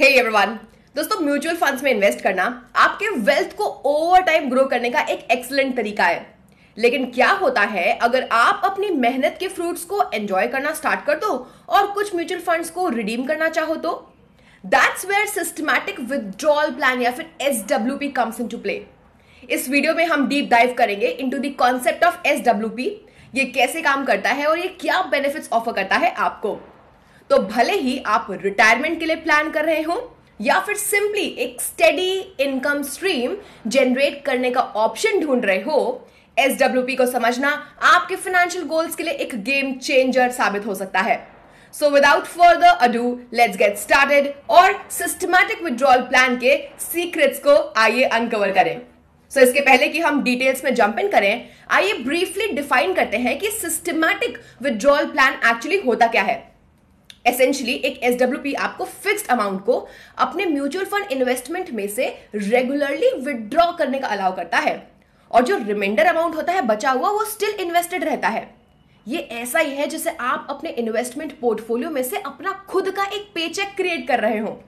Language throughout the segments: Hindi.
हे एवरीवन दोस्तों म्यूचुअल फंड्स में इन्वेस्ट करना आपके वेल्थ को ओवर टाइम ग्रो करने का एक एक्सलेंट तरीका है लेकिन क्या होता है अगर आप अपनी मेहनत के फ्रूट्स को एंजॉय करना स्टार्ट कर दो और कुछ म्यूचुअल फंड्स को रिडीम करना चाहो तो that's where systematic withdrawal plan या फिर S W P comes into play इस वीडियो में हम डीप डाइव करेंगे into the concept of S W P ये कैसे काम करता है और ये क्या बेनिफिट्स ऑफर करता है आपको तो भले ही आप रिटायरमेंट के लिए प्लान कर रहे हो या फिर सिंपली एक स्टेडी इनकम स्ट्रीम जनरेट करने का ऑप्शन ढूंढ रहे हो एस को समझना आपके फाइनेंशियल गोल्स के लिए एक गेम चेंजर साबित हो सकता है so without further ado let's get started और सिस्टमैटिक विड्रॉल प्लान के सीक्रेट्स को आइए अनकवर करें सो so, इसके पहले कि हम डिटेल्स में जंप इन करें आइए ब्रीफली डिफाइन करते हैं कि सिस्टमैटिक विड्रॉल प्लान एक्चुअली होता क्या है एसेंशियली एक पी आपको फिक्स्ड अमाउंट को अपने म्यूचुअल फंड इन्वेस्टमेंट में से रेगुलरली विदड्रॉ करने का अलाउ करता है और जो रिमाइंडर अमाउंट होता है बचा हुआ वो स्टिल इन्वेस्टेड रहता है ये ऐसा ही है जिसे आप अपने इन्वेस्टमेंट पोर्टफोलियो में से अपना खुद का एक पेचेक क्रिएट कर रहे हो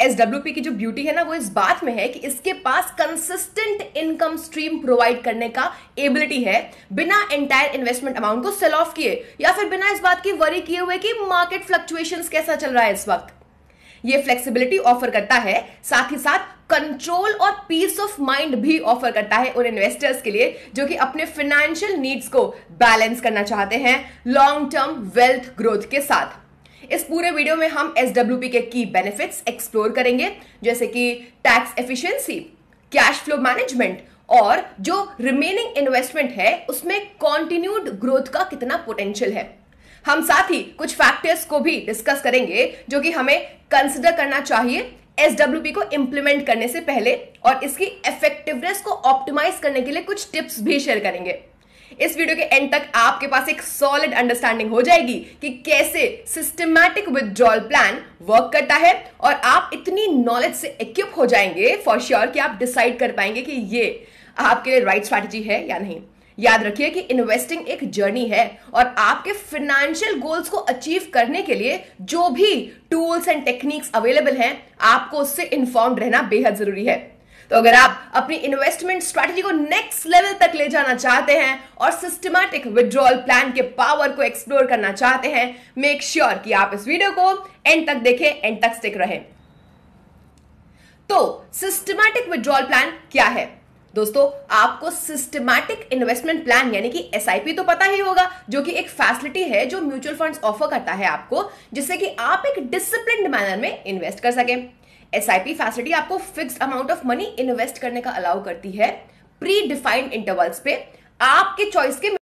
एस डब्ल्यू पी की जो ब्यूटी है ना वो इस बात में है कि इसके पास कंसिस्टेंट इनकम स्ट्रीम प्रोवाइड करने का एबिलिटी है बिना एंटायर इन्वेस्टमेंट अमाउंट को सेल ऑफ किए या फिर बिना इस बात की वरी किए हुए कि मार्केट फ्लक्चुएशन कैसा चल रहा है इस वक्त ये फ्लेक्सिबिलिटी ऑफर करता है साथ ही साथ कंट्रोल और पीस ऑफ माइंड भी ऑफर करता है उन इन्वेस्टर्स के लिए जो कि अपने फाइनेंशियल नीड्स को बैलेंस करना चाहते हैं लॉन्ग टर्म वेल्थ ग्रोथ के साथ इस पूरे वीडियो में हम एस डब्ल्यू पी के की बेनिफिट्स एक्सप्लोर करेंगे जैसे कि tax efficiency cash flow management और जो रिमेनिंग इन्वेस्टमेंट है उसमें कॉन्टिन्यूड ग्रोथ का कितना पोटेंशियल है हम साथ ही कुछ फैक्टर्स को भी डिस्कस करेंगे जो कि हमें कंसिडर करना चाहिए एस डब्ल्यू पी को इम्प्लीमेंट करने से पहले और इसकी इफेक्टिवनेस को ऑप्टिमाइज करने के लिए कुछ टिप्स भी शेयर करेंगे इस वीडियो के एंड तक आपके पास एक सॉलिड अंडरस्टैंडिंग हो जाएगी कि कैसे सिस्टमैटिक विदड्रॉल प्लान वर्क करता है और आप इतनी नॉलेज से इक्विप हो जाएंगे फॉर श्योर sure कि आप डिसाइड कर पाएंगे कि ये आपके लिए राइट स्ट्रैटेजी है या नहीं याद रखिए कि इन्वेस्टिंग एक जर्नी है और आपके फिनेंशियल गोल्स को अचीव करने के लिए जो भी टूल्स एंड टेक्निक्स अवेलेबल हैं आपको उससे इन्फॉर्म रहना बेहद जरूरी है तो अगर आप अपनी इन्वेस्टमेंट स्ट्रैटेजी को नेक्स्ट लेवल तक ले जाना चाहते हैं और सिस्टमैटिक विड्रॉल प्लान के पावर को एक्सप्लोर करना चाहते हैं मेक श्योर sure कि आप इस वीडियो को एंड तक देखें एंड तक स्टिक रहे तो सिस्टमैटिक विड्रॉल प्लान क्या है दोस्तों आपको सिस्टमैटिक इन्वेस्टमेंट प्लान यानी कि एस तो पता ही होगा जो कि एक फैसिलिटी है जो म्यूचुअल फंड्स ऑफर करता है आपको जिससे कि आप एक डिसिप्लिन मैनर में इन्वेस्ट कर सकें एस आई पी फैसिलिटी आपको fix amount of money invest करने का अलाउ करती है प्री डिफाइंड इंटरवल्स पे आपके चॉइस के